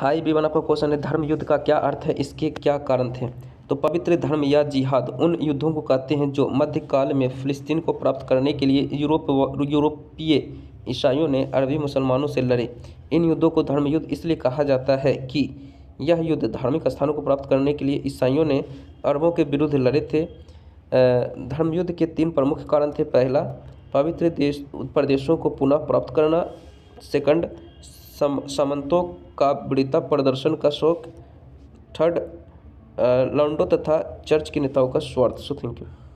high Vivian आपका question है धर्म युद्ध का क्या अर्थ है इसके क्या कारण थे तो पवित्र धर्म या जिहाद उन युद्धों को कहते हैं जो मध्यकाल में फिलिस्तीन को प्राप्त करने के लिए यूरोप यूरोपीय ईसाइयों ने अरबी मुसलमानों से लड़े इन युद्धों को धर्म युद्ध इसलिए कहा जाता है कि यह युद्ध धार्मिक स्थानों को प्राप्त करने के लिए ईसाइयों ने अरबों के विरुद्ध लड़े थे धर्मयुद्ध के तीन प्रमुख कारण थे पहला पवित्र देश प्रदेशों को पुनः प्राप्त करना सेकंड सम सामंतों का वृत्ता प्रदर्शन का शौक थर्ड लंडो तथा चर्च के नेताओं का स्वार्थ सो थैंक यू